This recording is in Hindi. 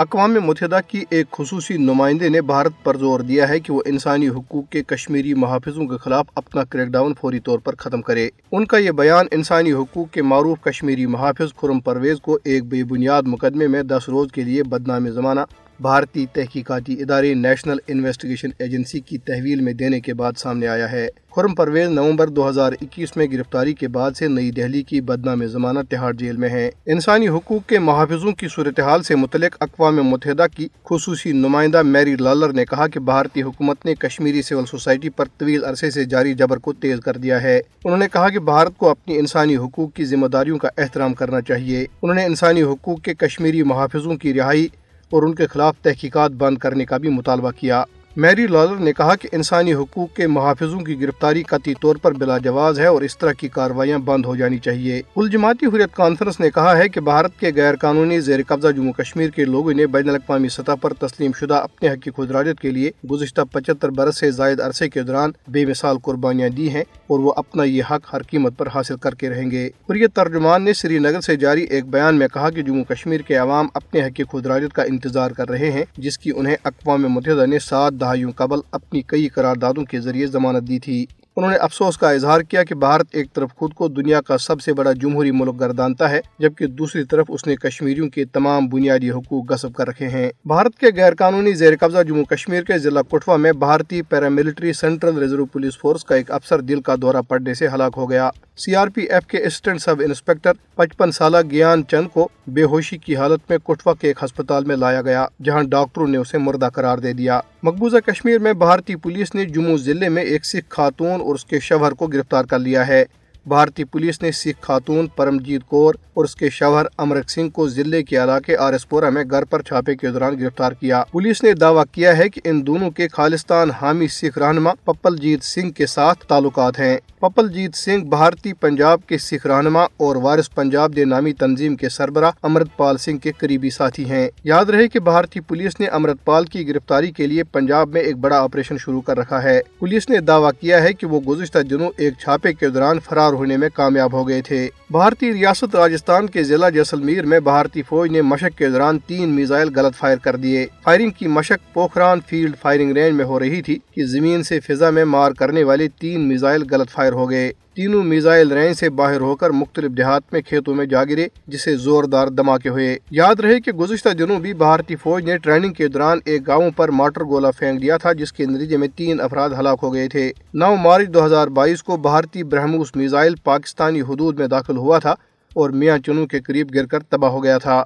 अकवा मतहदा की एक खसूस नुमाइंदे ने भारत पर जोर दिया है कि वो इंसानी हकूक़ के कश्मीरी महाफिजों के खिलाफ अपना क्रैकडाउन फौरी तौर पर ख़त्म करे उनका ये बयान इंसानी हकूक़ के मरूफ कश्मीरी मुहाफिज खुरम परवेज़ को एक बेबुनियाद मुकदमे में दस रोज़ के लिए बदनामी ज़माना भारतीय तहकीकती इदारे नेशनल इन्वेस्टिगेशन एजेंसी की तहवील में देने के बाद सामने आया है खुरम परवेज नवंबर 2021 में गिरफ्तारी के बाद से नई दिल्ली की बदनाम में जमानत तिहाड़ जेल में है इंसानी हकूक के महाफिजों की सूरत हाल से मुतलक अकवा मुतहदा की खसूस नुमाइंदा मैरी लालर ने कहा की भारतीय हुकूमत ने कश्मीरी सिविल सोसाइटी आरोप तवील अरसे से जारी जबर को तेज कर दिया है उन्होंने कहा की भारत को अपनी इंसानी हकूक की जिम्मेदारियों का एहतराम करना चाहिए उन्होंने इंसानी हकूक के कश्मीरी महाफिजों की रिहाई और उनके खिलाफ तहकीकात बंद करने का भी मुतालबा किया मैरी लॉलर ने कहा कि इंसानी हकूक़ के मुहाफिजों की गिरफ्तारी कती तौर पर बिलाजवाज है और इस तरह की कार्रवाइयाँ बंद हो जानी चाहिए उलजमाती हुरियत कॉन्फ्रेंस ने कहा है की भारत के गैर कानूनी जेर कब्जा जम्मू कश्मीर के लोगों ने बैन अवी सतह पर तस्लीम शुदा अपने हक की खुदराजत के लिए गुजशत पचहत्तर बरस ऐसी जायद अरसे के दौरान बेमिसाल कुर्बानियाँ दी है और वो अपना ये हक हर कीमत आरोप हासिल करके रहेंगे हुरियत तर्जुमान ने श्रीनगर ऐसी जारी एक बयान में कहा की जम्मू कश्मीर के आवाम अपने हक की खुदराजत का इंतजार कर रहे हैं जिसकी उन्हें अकवा मुतहदा ने सात दहाइयों कबल अपनी कई करारदादों के जरिए जमानत दी थी उन्होंने अफसोस का इजहार किया कि भारत एक तरफ खुद को दुनिया का सबसे बड़ा जमहूरी मुल्क गर्दानता है जबकि दूसरी तरफ उसने कश्मीरियों के तमाम बुनियादी हकूक गसब कर रखे हैं भारत के गैर कानूनी जेर कब्जा जम्मू कश्मीर के जिला कुठवा में भारतीय paramilitary central reserve police force का एक अफसर दिल का दौरा पड़ने से हलाक हो गया सीआरपीएफ के असिस्टेंट सब इंस्पेक्टर पचपन साल ज्ञान चंद को बेहोशी की हालत में कुटवा के एक अस्पताल में लाया गया जहां डॉक्टरों ने उसे मुर्दा करार दे दिया मकबूजा कश्मीर में भारतीय पुलिस ने जम्मू जिले में एक सिख खातून और उसके शवहर को गिरफ्तार कर लिया है भारतीय पुलिस ने सिख खातून परमजीत कौर और उसके शवहर अमरक सिंह को जिले के इलाके आरसपोरा में घर पर छापे के दौरान गिरफ्तार किया पुलिस ने दावा किया है कि इन दोनों के खालिस्तान हामी सिख रहनमा पप्पलजीत सिंह के साथ ताल्लुक हैं पप्पलजीत सिंह भारतीय पंजाब के सिख रहनमा और वारिस पंजाब दे नामी तंजीम के सरबरा अमृतपाल सिंह के करीबी साथी हैं याद रहे कि भारतीय पुलिस ने अमृतपाल की गिरफ्तारी के लिए पंजाब में एक बड़ा ऑपरेशन शुरू कर रखा है पुलिस ने दावा किया है कि वो गुजशत दिनों एक छापे के दौरान फरार होने में कामयाब हो गए थे भारतीय रियासत राजस्थान के जिला जैसलमेर में भारतीय फौज ने मशक के दौरान तीन मिसाइल गलत फायर कर दिए फायरिंग की मशक पोखरान फील्ड फायरिंग रेंज में हो रही थी कि जमीन से फिजा में मार करने वाले तीन मिसाइल गलत फायर हो गए तीनों मिजाइल रेंज से बाहर होकर मुख्तलिफ देहात में खेतों में जा गिरे जिसे जोरदार धमाके हुए याद रहे कि गुजशत दिनों भी भारतीय फौज ने ट्रेनिंग के दौरान एक गाँव पर मार्टर गोला फेंक दिया था जिसके नतीजे में तीन अफराद हलाक हो गए थे नौ मार्च दो हजार बाईस को भारतीय ब्रह्मोस मिजाइल पाकिस्तानी हदूद में दाखिल हुआ था और मियाँ चुनू के करीब गिरकर तबाह हो गया था